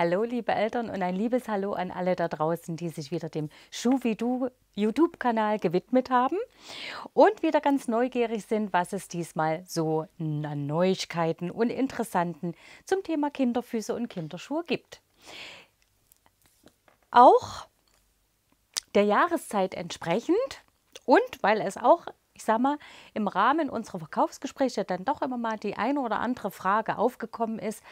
Hallo, liebe Eltern und ein liebes Hallo an alle da draußen, die sich wieder dem Schuhvidu YouTube-Kanal gewidmet haben und wieder ganz neugierig sind, was es diesmal so an Neuigkeiten und Interessanten zum Thema Kinderfüße und Kinderschuhe gibt. Auch der Jahreszeit entsprechend und weil es auch ich sag mal, im Rahmen unserer Verkaufsgespräche dann doch immer mal die eine oder andere Frage aufgekommen ist,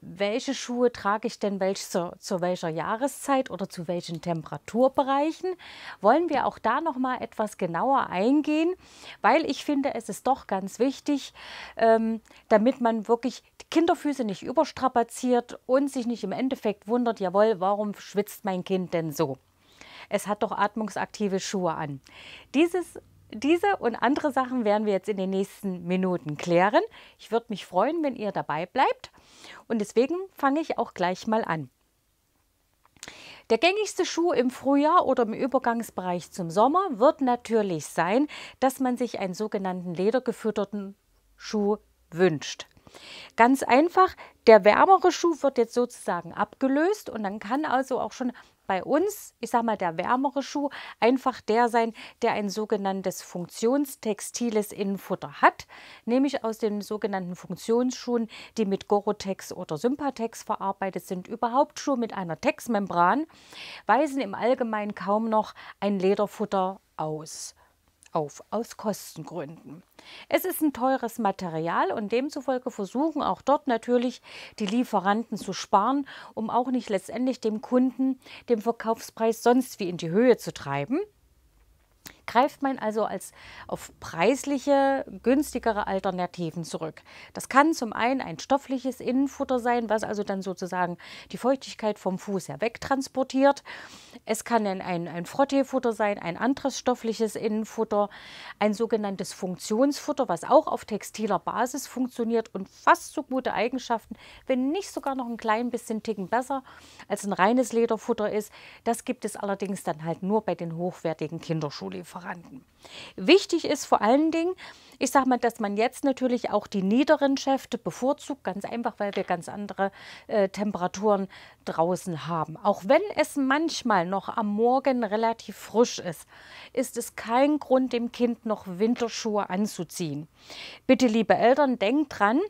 welche Schuhe trage ich denn welch, zu, zu welcher Jahreszeit oder zu welchen Temperaturbereichen, wollen wir auch da noch mal etwas genauer eingehen, weil ich finde, es ist doch ganz wichtig, ähm, damit man wirklich die Kinderfüße nicht überstrapaziert und sich nicht im Endeffekt wundert, jawohl, warum schwitzt mein Kind denn so? es hat doch atmungsaktive Schuhe an. Dieses diese und andere Sachen werden wir jetzt in den nächsten Minuten klären. Ich würde mich freuen, wenn ihr dabei bleibt. Und deswegen fange ich auch gleich mal an. Der gängigste Schuh im Frühjahr oder im Übergangsbereich zum Sommer wird natürlich sein, dass man sich einen sogenannten ledergefütterten Schuh wünscht. Ganz einfach, der wärmere Schuh wird jetzt sozusagen abgelöst und dann kann also auch schon bei uns, ich sage mal, der wärmere Schuh einfach der sein, der ein sogenanntes funktionstextiles Innenfutter hat, nämlich aus den sogenannten Funktionsschuhen, die mit Gorotex oder Sympatex verarbeitet sind. Überhaupt Schuhe mit einer Texmembran weisen im Allgemeinen kaum noch ein Lederfutter aus auf aus Kostengründen. Es ist ein teures Material und demzufolge versuchen auch dort natürlich die Lieferanten zu sparen, um auch nicht letztendlich dem Kunden den Verkaufspreis sonst wie in die Höhe zu treiben greift man also als auf preisliche, günstigere Alternativen zurück. Das kann zum einen ein stoffliches Innenfutter sein, was also dann sozusagen die Feuchtigkeit vom Fuß her wegtransportiert. Es kann ein, ein, ein Frotteefutter sein, ein anderes stoffliches Innenfutter, ein sogenanntes Funktionsfutter, was auch auf textiler Basis funktioniert und fast so gute Eigenschaften, wenn nicht sogar noch ein klein bisschen Ticken besser als ein reines Lederfutter ist. Das gibt es allerdings dann halt nur bei den hochwertigen Kinderschuhlieferanten. Lieferanten. Wichtig ist vor allen Dingen, ich sage mal, dass man jetzt natürlich auch die niederen Schäfte bevorzugt, ganz einfach, weil wir ganz andere äh, Temperaturen draußen haben. Auch wenn es manchmal noch am Morgen relativ frisch ist, ist es kein Grund, dem Kind noch Winterschuhe anzuziehen. Bitte, liebe Eltern, denkt dran,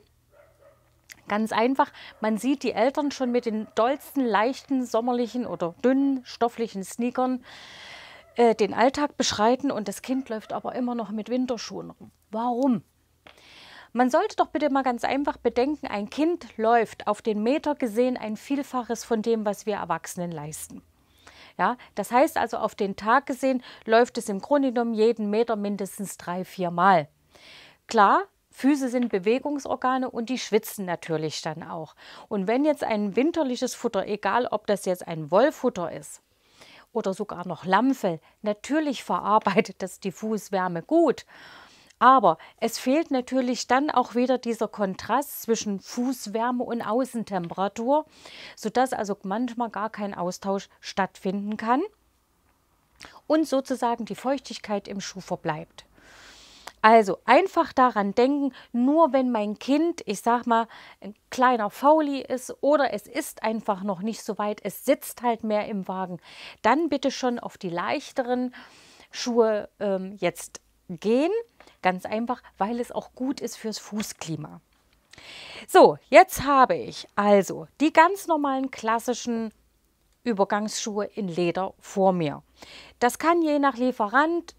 Ganz einfach, man sieht die Eltern schon mit den dollsten, leichten, sommerlichen oder dünnen, stofflichen Sneakern äh, den Alltag beschreiten und das Kind läuft aber immer noch mit Winterschuhen rum. Warum? Man sollte doch bitte mal ganz einfach bedenken, ein Kind läuft auf den Meter gesehen ein Vielfaches von dem, was wir Erwachsenen leisten. Ja, das heißt also, auf den Tag gesehen läuft es im Grunde genommen jeden Meter mindestens drei, vier Mal. Klar, Füße sind Bewegungsorgane und die schwitzen natürlich dann auch. Und wenn jetzt ein winterliches Futter, egal ob das jetzt ein Wollfutter ist oder sogar noch Lammfell. Natürlich verarbeitet das Diffuswärme gut. Aber es fehlt natürlich dann auch wieder dieser Kontrast zwischen Fußwärme und Außentemperatur, sodass also manchmal gar kein Austausch stattfinden kann und sozusagen die Feuchtigkeit im Schuh verbleibt. Also einfach daran denken, nur wenn mein Kind, ich sag mal, ein kleiner Fauli ist oder es ist einfach noch nicht so weit, es sitzt halt mehr im Wagen, dann bitte schon auf die leichteren Schuhe ähm, jetzt gehen. Ganz einfach, weil es auch gut ist fürs Fußklima. So, jetzt habe ich also die ganz normalen klassischen Übergangsschuhe in Leder vor mir. Das kann je nach Lieferant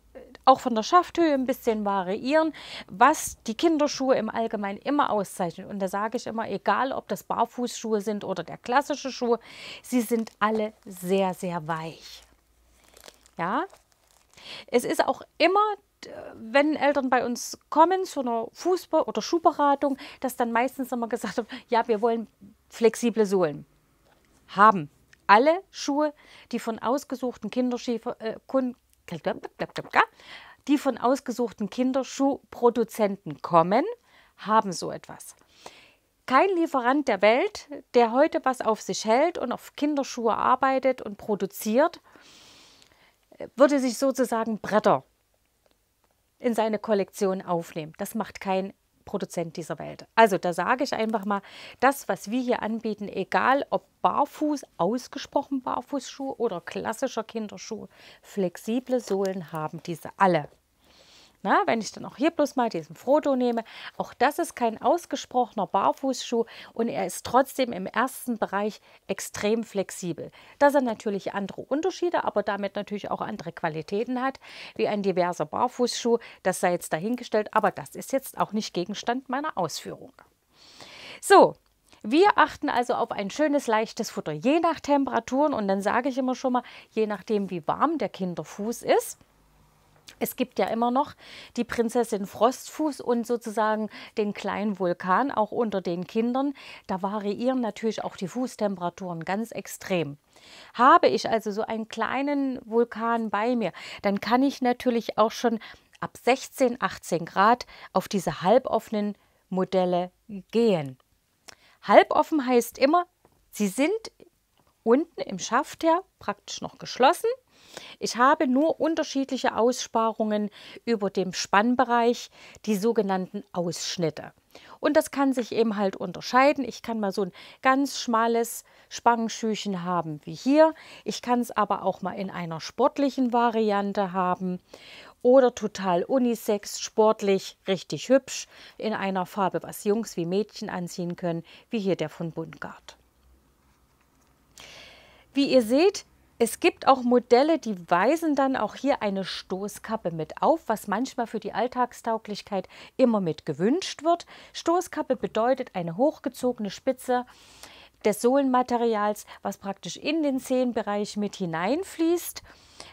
auch von der Schafthöhe ein bisschen variieren, was die Kinderschuhe im Allgemeinen immer auszeichnet. Und da sage ich immer, egal ob das Barfußschuhe sind oder der klassische Schuh, sie sind alle sehr, sehr weich. Ja, es ist auch immer wenn Eltern bei uns kommen zu einer Fußball- oder Schuhberatung, dass dann meistens immer gesagt wird, ja, wir wollen flexible Sohlen haben. Alle Schuhe, die von ausgesuchten Kinderschäfer, äh, die von ausgesuchten Kinderschuhproduzenten kommen, haben so etwas. Kein Lieferant der Welt, der heute was auf sich hält und auf Kinderschuhe arbeitet und produziert, würde sich sozusagen Bretter in seine Kollektion aufnehmen. Das macht kein Produzent dieser Welt. Also da sage ich einfach mal, das, was wir hier anbieten, egal ob barfuß, ausgesprochen barfußschuh oder klassischer Kinderschuh, flexible Sohlen haben diese alle. Na, wenn ich dann auch hier bloß mal diesen Frodo nehme, auch das ist kein ausgesprochener Barfußschuh und er ist trotzdem im ersten Bereich extrem flexibel. Da sind natürlich andere Unterschiede, aber damit natürlich auch andere Qualitäten hat, wie ein diverser Barfußschuh. Das sei jetzt dahingestellt, aber das ist jetzt auch nicht Gegenstand meiner Ausführung. So, wir achten also auf ein schönes, leichtes Futter, je nach Temperaturen. Und dann sage ich immer schon mal, je nachdem, wie warm der Kinderfuß ist, es gibt ja immer noch die Prinzessin Frostfuß und sozusagen den kleinen Vulkan, auch unter den Kindern. Da variieren natürlich auch die Fußtemperaturen ganz extrem. Habe ich also so einen kleinen Vulkan bei mir, dann kann ich natürlich auch schon ab 16, 18 Grad auf diese halboffenen Modelle gehen. Halboffen heißt immer, sie sind unten im Schaft her praktisch noch geschlossen ich habe nur unterschiedliche Aussparungen über dem Spannbereich, die sogenannten Ausschnitte. Und das kann sich eben halt unterscheiden. Ich kann mal so ein ganz schmales Spangenschüchen haben wie hier. Ich kann es aber auch mal in einer sportlichen Variante haben oder total unisex, sportlich, richtig hübsch, in einer Farbe, was Jungs wie Mädchen anziehen können, wie hier der von Buntgard. Wie ihr seht, es gibt auch Modelle, die weisen dann auch hier eine Stoßkappe mit auf, was manchmal für die Alltagstauglichkeit immer mit gewünscht wird. Stoßkappe bedeutet eine hochgezogene Spitze des Sohlenmaterials, was praktisch in den Zehenbereich mit hineinfließt.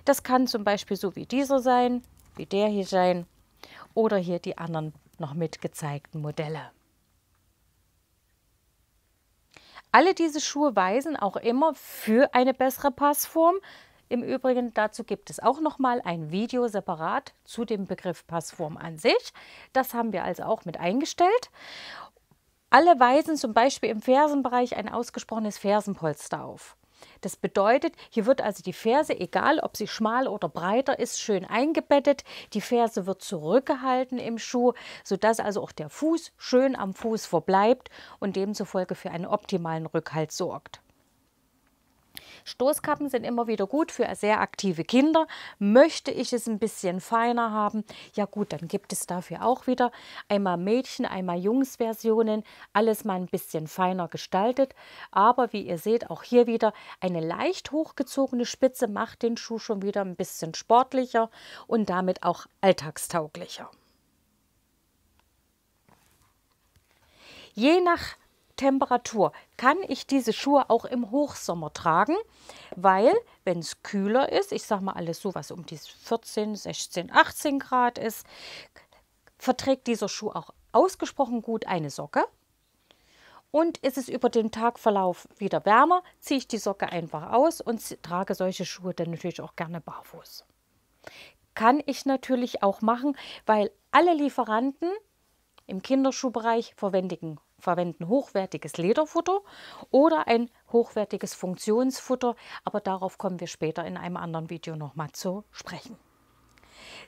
Das kann zum Beispiel so wie dieser sein, wie der hier sein oder hier die anderen noch mitgezeigten Modelle. Alle diese Schuhe weisen auch immer für eine bessere Passform. Im Übrigen dazu gibt es auch nochmal ein Video separat zu dem Begriff Passform an sich. Das haben wir also auch mit eingestellt. Alle weisen zum Beispiel im Fersenbereich ein ausgesprochenes Fersenpolster auf. Das bedeutet, hier wird also die Ferse, egal ob sie schmal oder breiter ist, schön eingebettet. Die Ferse wird zurückgehalten im Schuh, sodass also auch der Fuß schön am Fuß verbleibt und demzufolge für einen optimalen Rückhalt sorgt. Stoßkappen sind immer wieder gut für sehr aktive Kinder. Möchte ich es ein bisschen feiner haben? Ja gut, dann gibt es dafür auch wieder einmal Mädchen, einmal Jungs-Versionen. Alles mal ein bisschen feiner gestaltet. Aber wie ihr seht, auch hier wieder eine leicht hochgezogene Spitze macht den Schuh schon wieder ein bisschen sportlicher und damit auch alltagstauglicher. Je nach Temperatur kann ich diese Schuhe auch im Hochsommer tragen, weil wenn es kühler ist, ich sage mal alles so, was um die 14, 16, 18 Grad ist, verträgt dieser Schuh auch ausgesprochen gut eine Socke. Und ist es über den Tagverlauf wieder wärmer, ziehe ich die Socke einfach aus und trage solche Schuhe dann natürlich auch gerne barfuß. Kann ich natürlich auch machen, weil alle Lieferanten im Kinderschuhbereich verwendigen verwenden hochwertiges Lederfutter oder ein hochwertiges Funktionsfutter, aber darauf kommen wir später in einem anderen Video nochmal zu sprechen.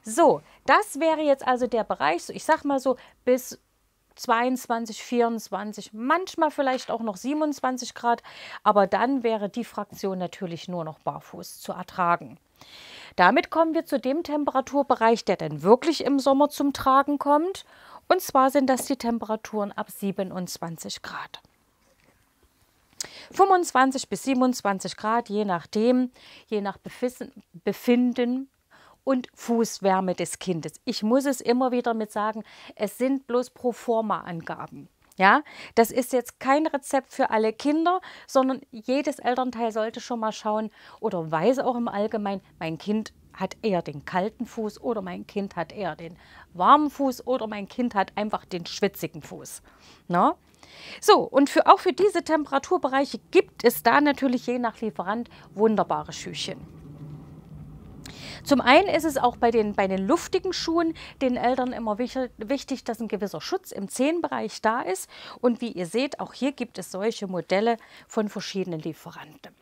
So, das wäre jetzt also der Bereich, ich sag mal so bis 22, 24, manchmal vielleicht auch noch 27 Grad, aber dann wäre die Fraktion natürlich nur noch barfuß zu ertragen. Damit kommen wir zu dem Temperaturbereich, der dann wirklich im Sommer zum Tragen kommt und zwar sind das die Temperaturen ab 27 Grad. 25 bis 27 Grad, je nachdem, je nach Befinden und Fußwärme des Kindes. Ich muss es immer wieder mit sagen, es sind bloß pro forma Angaben. Ja, das ist jetzt kein Rezept für alle Kinder, sondern jedes Elternteil sollte schon mal schauen oder weiß auch im Allgemeinen, mein Kind hat eher den kalten Fuß oder mein Kind hat eher den warmen Fuß oder mein Kind hat einfach den schwitzigen Fuß. Na? Ne? So, und für, auch für diese Temperaturbereiche gibt es da natürlich je nach Lieferant wunderbare Schüchchen. Zum einen ist es auch bei den, bei den luftigen Schuhen den Eltern immer wichtig, dass ein gewisser Schutz im Zehenbereich da ist. Und wie ihr seht, auch hier gibt es solche Modelle von verschiedenen Lieferanten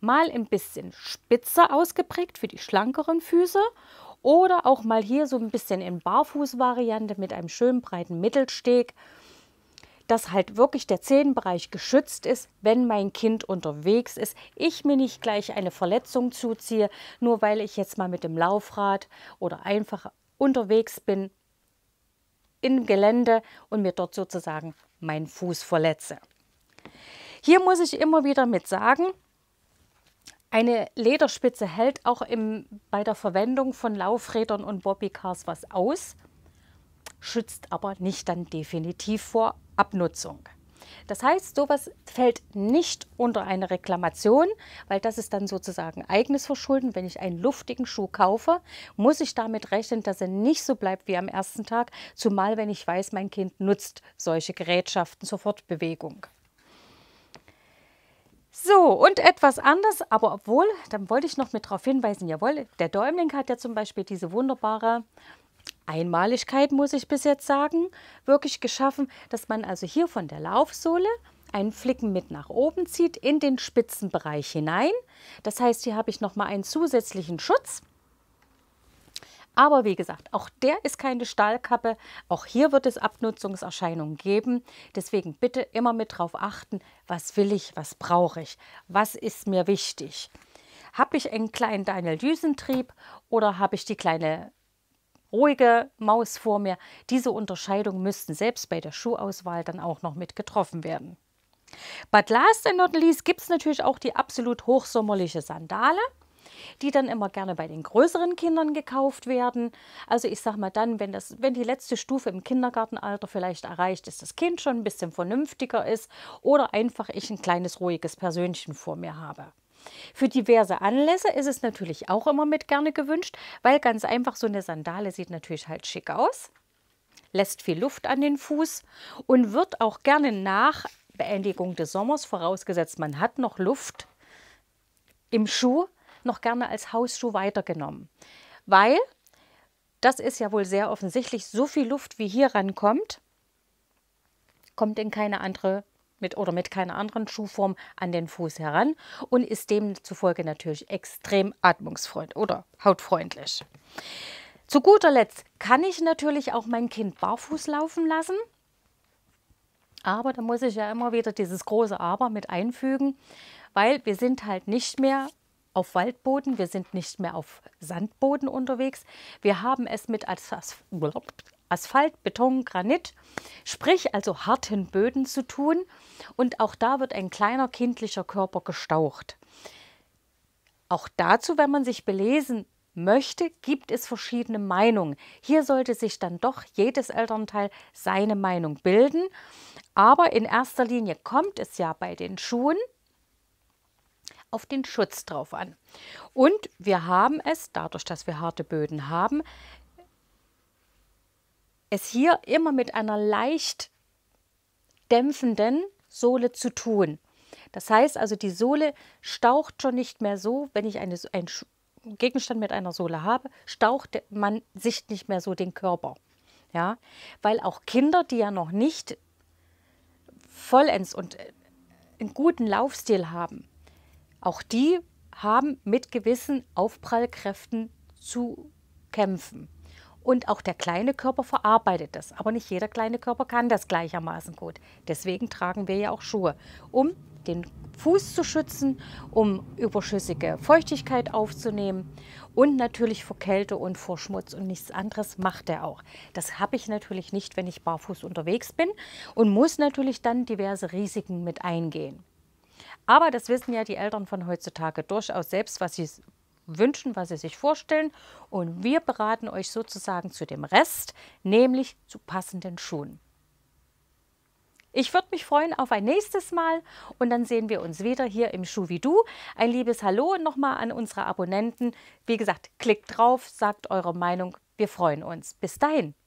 mal ein bisschen spitzer ausgeprägt für die schlankeren Füße oder auch mal hier so ein bisschen in Barfußvariante mit einem schönen breiten Mittelsteg, dass halt wirklich der Zehenbereich geschützt ist, wenn mein Kind unterwegs ist. Ich mir nicht gleich eine Verletzung zuziehe, nur weil ich jetzt mal mit dem Laufrad oder einfach unterwegs bin im Gelände und mir dort sozusagen meinen Fuß verletze. Hier muss ich immer wieder mit sagen, eine Lederspitze hält auch im, bei der Verwendung von Laufrädern und Bobbycars was aus, schützt aber nicht dann definitiv vor Abnutzung. Das heißt, sowas fällt nicht unter eine Reklamation, weil das ist dann sozusagen eigenes Verschulden. Wenn ich einen luftigen Schuh kaufe, muss ich damit rechnen, dass er nicht so bleibt wie am ersten Tag, zumal wenn ich weiß, mein Kind nutzt solche Gerätschaften zur Fortbewegung. So, und etwas anders, aber obwohl, dann wollte ich noch mit darauf hinweisen, jawohl, der Däumling hat ja zum Beispiel diese wunderbare Einmaligkeit, muss ich bis jetzt sagen, wirklich geschaffen, dass man also hier von der Laufsohle einen Flicken mit nach oben zieht in den Spitzenbereich hinein. Das heißt, hier habe ich nochmal einen zusätzlichen Schutz. Aber wie gesagt, auch der ist keine Stahlkappe. Auch hier wird es Abnutzungserscheinungen geben. Deswegen bitte immer mit drauf achten, was will ich, was brauche ich, was ist mir wichtig. Habe ich einen kleinen Daniel-Düsentrieb oder habe ich die kleine ruhige Maus vor mir? Diese Unterscheidung müssten selbst bei der Schuhauswahl dann auch noch mit getroffen werden. But last and not least gibt es natürlich auch die absolut hochsommerliche Sandale die dann immer gerne bei den größeren Kindern gekauft werden. Also ich sage mal dann, wenn, das, wenn die letzte Stufe im Kindergartenalter vielleicht erreicht ist, das Kind schon ein bisschen vernünftiger ist oder einfach ich ein kleines ruhiges Persönchen vor mir habe. Für diverse Anlässe ist es natürlich auch immer mit gerne gewünscht, weil ganz einfach so eine Sandale sieht natürlich halt schick aus, lässt viel Luft an den Fuß und wird auch gerne nach Beendigung des Sommers, vorausgesetzt man hat noch Luft im Schuh, noch gerne als Hausschuh weitergenommen. Weil, das ist ja wohl sehr offensichtlich, so viel Luft wie hier rankommt, kommt in keine andere mit oder mit keiner anderen Schuhform an den Fuß heran und ist demzufolge natürlich extrem atmungsfreundlich oder hautfreundlich. Zu guter Letzt kann ich natürlich auch mein Kind barfuß laufen lassen. Aber da muss ich ja immer wieder dieses große Aber mit einfügen, weil wir sind halt nicht mehr auf Waldboden, wir sind nicht mehr auf Sandboden unterwegs. Wir haben es mit Asphalt, Beton, Granit, sprich also harten Böden zu tun. Und auch da wird ein kleiner kindlicher Körper gestaucht. Auch dazu, wenn man sich belesen möchte, gibt es verschiedene Meinungen. Hier sollte sich dann doch jedes Elternteil seine Meinung bilden. Aber in erster Linie kommt es ja bei den Schuhen auf den Schutz drauf an. Und wir haben es, dadurch, dass wir harte Böden haben, es hier immer mit einer leicht dämpfenden Sohle zu tun. Das heißt also, die Sohle staucht schon nicht mehr so, wenn ich eine, einen Gegenstand mit einer Sohle habe, staucht man sich nicht mehr so den Körper. Ja? Weil auch Kinder, die ja noch nicht vollends und äh, einen guten Laufstil haben, auch die haben mit gewissen Aufprallkräften zu kämpfen. Und auch der kleine Körper verarbeitet das. Aber nicht jeder kleine Körper kann das gleichermaßen gut. Deswegen tragen wir ja auch Schuhe, um den Fuß zu schützen, um überschüssige Feuchtigkeit aufzunehmen und natürlich vor Kälte und vor Schmutz und nichts anderes macht er auch. Das habe ich natürlich nicht, wenn ich barfuß unterwegs bin und muss natürlich dann diverse Risiken mit eingehen. Aber das wissen ja die Eltern von heutzutage durchaus selbst, was sie wünschen, was Sie sich vorstellen. Und wir beraten euch sozusagen zu dem Rest, nämlich zu passenden Schuhen. Ich würde mich freuen auf ein nächstes Mal und dann sehen wir uns wieder hier im Schuh wie du. Ein liebes Hallo nochmal an unsere Abonnenten. Wie gesagt, klickt drauf, sagt eure Meinung. Wir freuen uns. Bis dahin.